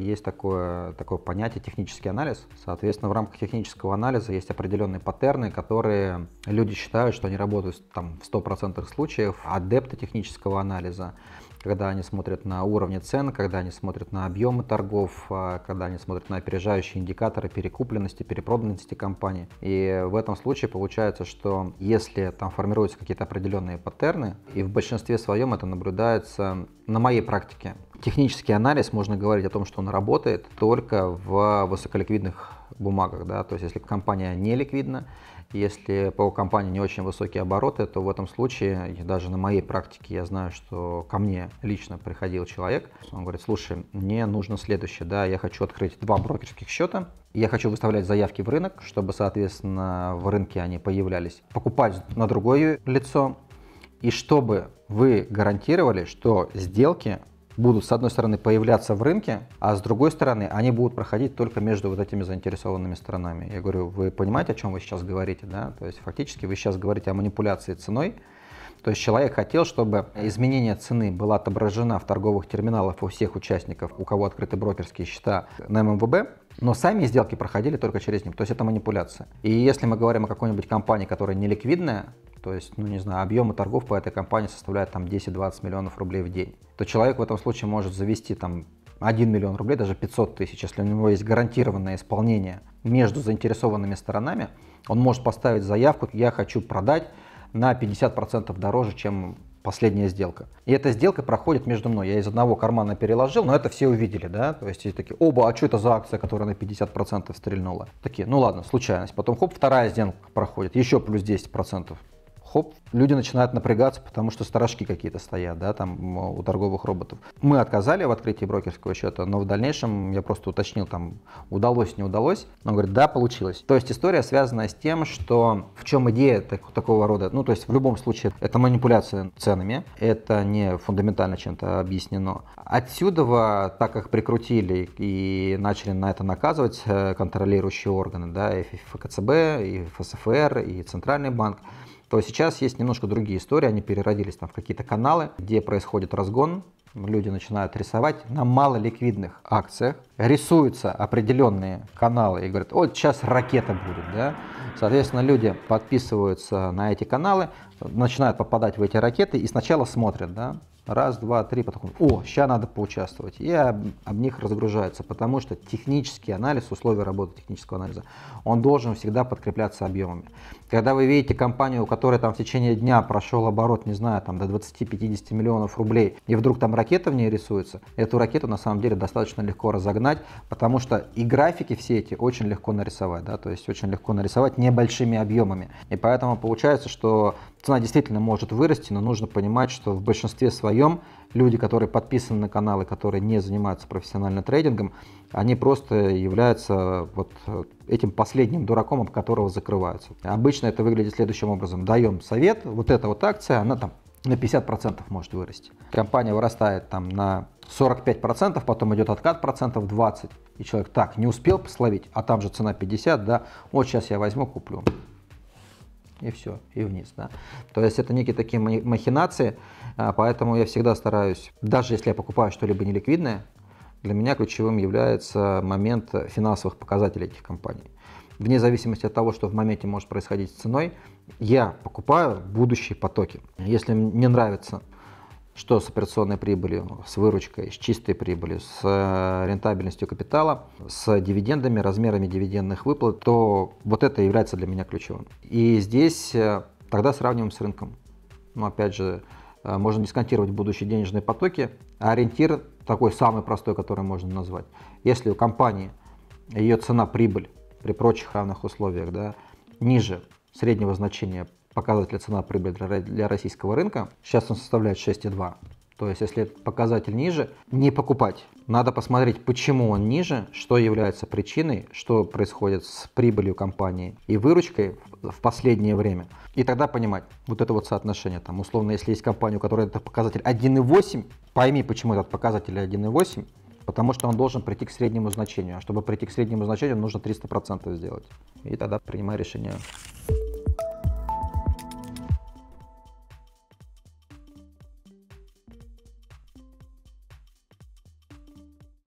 Есть такое, такое понятие технический анализ. Соответственно, в рамках технического анализа есть определенные паттерны, которые люди считают, что они работают там, в 100% случаев. Адепты технического анализа, когда они смотрят на уровни цен, когда они смотрят на объемы торгов, а, когда они смотрят на опережающие индикаторы перекупленности, перепроданности компании. И в этом случае получается, что если там формируются какие-то определенные паттерны, и в большинстве своем это наблюдается на моей практике, технический анализ, можно говорить о том, что он работает только в высоколиквидных бумагах. Да? То есть если компания не ликвидна, если по компании не очень высокие обороты, то в этом случае, даже на моей практике, я знаю, что ко мне лично приходил человек, он говорит, слушай, мне нужно следующее, да, я хочу открыть два брокерских счета, я хочу выставлять заявки в рынок, чтобы, соответственно, в рынке они появлялись, покупать на другое лицо, и чтобы вы гарантировали, что сделки будут, с одной стороны, появляться в рынке, а с другой стороны, они будут проходить только между вот этими заинтересованными сторонами. Я говорю, вы понимаете, о чем вы сейчас говорите, да? То есть фактически вы сейчас говорите о манипуляции ценой, то есть человек хотел, чтобы изменение цены была отображена в торговых терминалах у всех участников, у кого открыты брокерские счета на ММВБ, но сами сделки проходили только через них. То есть это манипуляция. И если мы говорим о какой-нибудь компании, которая неликвидная, то есть, ну не знаю, объемы торгов по этой компании составляют там 10-20 миллионов рублей в день, то человек в этом случае может завести там 1 миллион рублей, даже 500 тысяч, если у него есть гарантированное исполнение между заинтересованными сторонами, он может поставить заявку, я хочу продать на 50% дороже, чем последняя сделка. И эта сделка проходит между мной. Я из одного кармана переложил, но это все увидели, да? То есть такие, оба, а что это за акция, которая на 50% стрельнула? Такие, ну ладно, случайность. Потом хоп, вторая сделка проходит, еще плюс 10% хоп, люди начинают напрягаться, потому что сторожки какие-то стоят, да, там у торговых роботов. Мы отказали в открытии брокерского счета, но в дальнейшем я просто уточнил, там, удалось, не удалось. Он говорит, да, получилось. То есть история связана с тем, что в чем идея так, такого рода, ну, то есть в любом случае это манипуляция ценами, это не фундаментально чем-то объяснено. Отсюда, так как прикрутили и начали на это наказывать э, контролирующие органы, да, и ФКЦБ, и ФСФР, и Центральный банк, то сейчас есть немножко другие истории, они переродились там в какие-то каналы, где происходит разгон, люди начинают рисовать на малоликвидных акциях, рисуются определенные каналы и говорят, вот сейчас ракета будет, да? Соответственно, люди подписываются на эти каналы, начинают попадать в эти ракеты и сначала смотрят, да? Раз, два, три, потом, о, сейчас надо поучаствовать. И об, об них разгружаются, потому что технический анализ, условия работы технического анализа, он должен всегда подкрепляться объемами. Когда вы видите компанию, у которой там в течение дня прошел оборот, не знаю, там до 20-50 миллионов рублей, и вдруг там ракета в ней рисуется, эту ракету на самом деле достаточно легко разогнать загнать, потому что и графики все эти очень легко нарисовать, да, то есть очень легко нарисовать небольшими объемами. И поэтому получается, что цена действительно может вырасти, но нужно понимать, что в большинстве своем люди, которые подписаны на каналы, которые не занимаются профессионально трейдингом, они просто являются вот этим последним дураком, об которого закрываются. Обычно это выглядит следующим образом. Даем совет, вот эта вот акция, она там на 50% может вырасти. Компания вырастает там на 45%, потом идет откат процентов 20%. И человек, так, не успел пословить, а там же цена 50, да, вот сейчас я возьму, куплю. И все, и вниз, да. То есть это некие такие махинации, а, поэтому я всегда стараюсь, даже если я покупаю что-либо неликвидное, для меня ключевым является момент финансовых показателей этих компаний вне зависимости от того, что в моменте может происходить с ценой, я покупаю будущие потоки. Если мне нравится, что с операционной прибылью, с выручкой, с чистой прибылью, с э, рентабельностью капитала, с дивидендами, размерами дивидендных выплат, то вот это является для меня ключевым. И здесь э, тогда сравниваем с рынком. Но опять же, э, можно дисконтировать будущие денежные потоки, а ориентир такой самый простой, который можно назвать. Если у компании ее цена прибыль при прочих равных условиях, да, ниже среднего значения показателя цена прибыль для российского рынка. Сейчас он составляет 6,2. То есть, если этот показатель ниже, не покупать. Надо посмотреть, почему он ниже, что является причиной, что происходит с прибылью компании и выручкой в последнее время. И тогда понимать вот это вот соотношение. Там, условно, если есть компания, у которой этот показатель 1,8, пойми, почему этот показатель 1,8, потому что он должен прийти к среднему значению. А чтобы прийти к среднему значению, нужно 300% сделать. И тогда принимай решение.